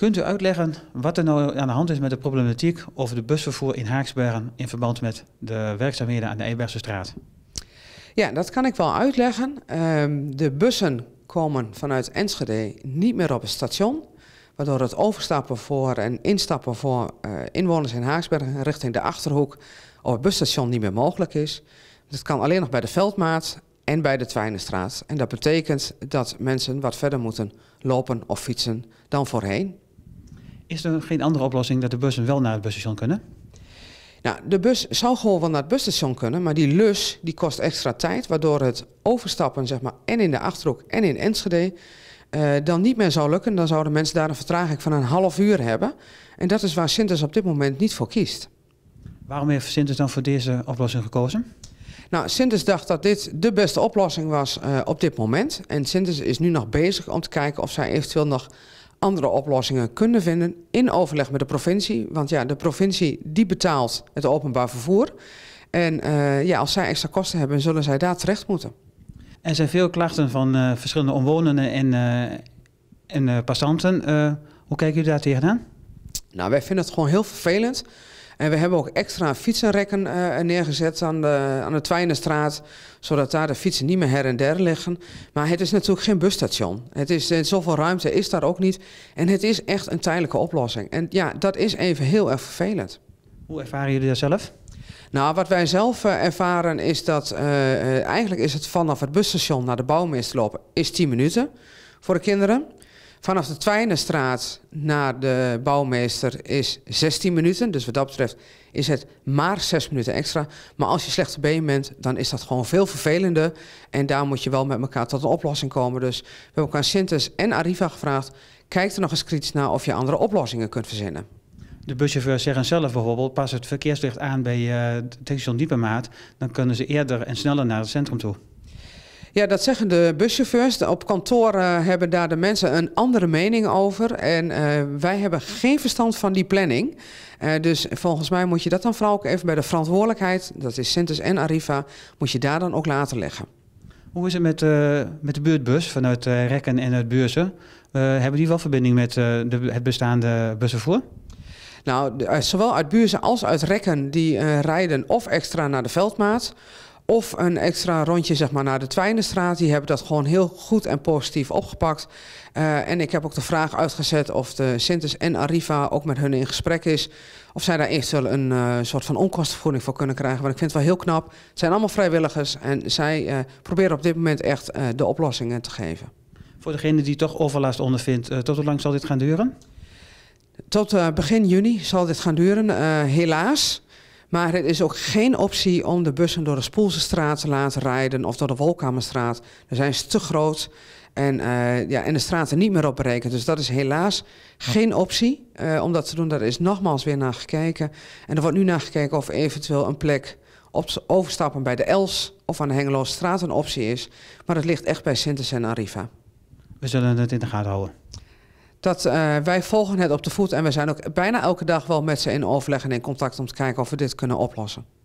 Kunt u uitleggen wat er nou aan de hand is met de problematiek over de busvervoer in Haaksbergen in verband met de werkzaamheden aan de Ebergse straat? Ja, dat kan ik wel uitleggen. Ehm, de bussen komen vanuit Enschede niet meer op het station. Waardoor het overstappen voor en instappen voor eh, inwoners in Haaksbergen richting de Achterhoek op het busstation niet meer mogelijk is. Dat kan alleen nog bij de Veldmaat en bij de Twijnenstraat. En dat betekent dat mensen wat verder moeten lopen of fietsen dan voorheen. Is er geen andere oplossing dat de bussen wel naar het busstation kunnen? Nou, de bus zou gewoon wel naar het busstation kunnen, maar die lus die kost extra tijd, waardoor het overstappen zeg maar, en in de Achterhoek en in Enschede eh, dan niet meer zou lukken. Dan zouden mensen daar een vertraging van een half uur hebben. En dat is waar Sintes op dit moment niet voor kiest. Waarom heeft Sintes dan voor deze oplossing gekozen? Nou, Sintes dacht dat dit de beste oplossing was eh, op dit moment. En Sintes is nu nog bezig om te kijken of zij eventueel nog andere oplossingen kunnen vinden in overleg met de provincie. Want ja, de provincie die betaalt het openbaar vervoer. En eh, ja, als zij extra kosten hebben, zullen zij daar terecht moeten. Er zijn veel klachten van eh, verschillende omwonenden en, eh, en passanten. hoe kijken jullie daar tegenaan? Nou, wij vinden het gewoon heel vervelend en we hebben ook extra fietsenrekken eh, neergezet aan de, aan de Twijnenstraat, zodat daar de fietsen niet meer her en der liggen. Maar het is natuurlijk geen busstation. Het is, zoveel ruimte is daar ook niet. En het is echt een tijdelijke oplossing. En ja, dat is even heel erg vervelend. Hoe ervaren jullie dat zelf? Nou, wat wij zelf eh, ervaren is dat eh, eigenlijk is het vanaf het busstation naar de bouwmeester lopen is 10 minuten voor de kinderen. Vanaf de Twijnenstraat naar de bouwmeester is 16 minuten. Dus wat dat betreft is het maar 6 minuten extra. Maar als je slechte been bent, dan is dat gewoon veel vervelender. En daar moet je wel met elkaar tot een oplossing komen. Dus we hebben elkaar Sintes en Arriva gevraagd... kijk er nog eens kritisch naar of je andere oplossingen kunt verzinnen. De buschauffeurs zeggen zelf bijvoorbeeld, pas het verkeerslicht aan bij uh, eh, het station maat, dan kunnen ze eerder en sneller naar het centrum toe. Ja, dat zeggen de buschauffeurs. Op kantoor eh, hebben daar de mensen een andere mening over. En eh, wij hebben geen verstand van die planning. Eh, dus volgens mij moet je dat dan vooral ook even bij de verantwoordelijkheid, dat is Sintes en Arriva, moet je daar dan ook laten leggen. Hoe is het met, met de buurtbus vanuit Rekken en uit Beurzen? hebben die wel verbinding met de, het bestaande busvervoer? Nou, zowel uit Buurzen als uit Rekken die rijden of extra naar de veldmaat of een extra rondje zeg maar, naar de Twijnenstraat. Die hebben dat gewoon heel goed en positief opgepakt. Eh, en ik heb ook de vraag uitgezet of de Sintes en Arriva ook met hun in gesprek is. Of zij daar eerst wel een eh, soort van onkostenvergoeding voor kunnen krijgen. Want ik vind het wel heel knap. Het zijn allemaal vrijwilligers en zij eh, proberen op dit moment echt de oplossingen te geven. Voor degene die toch overlast ondervindt, tot hoe lang zal dit gaan duren? Tot begin juni zal dit gaan duren, helaas. Maar het is ook geen optie om de bussen door de straat te laten rijden of door de Wolkamerstraat. Er zijn ze te groot en, eh, ja, en de straten niet meer op Dus dat is helaas geen optie eh, om dat te doen. Daar is nogmaals weer naar gekeken. En er wordt nu naar gekeken of eventueel een plek op overstappen bij de Els of aan de Hengeloze straat een optie is. Maar het ligt echt bij Sintes en Arriva. We zullen het in de gaten houden dat eh, wij volgen het op de voet en we zijn ook bijna elke dag wel met ze in overleg en in contact om te kijken of we dit kunnen oplossen.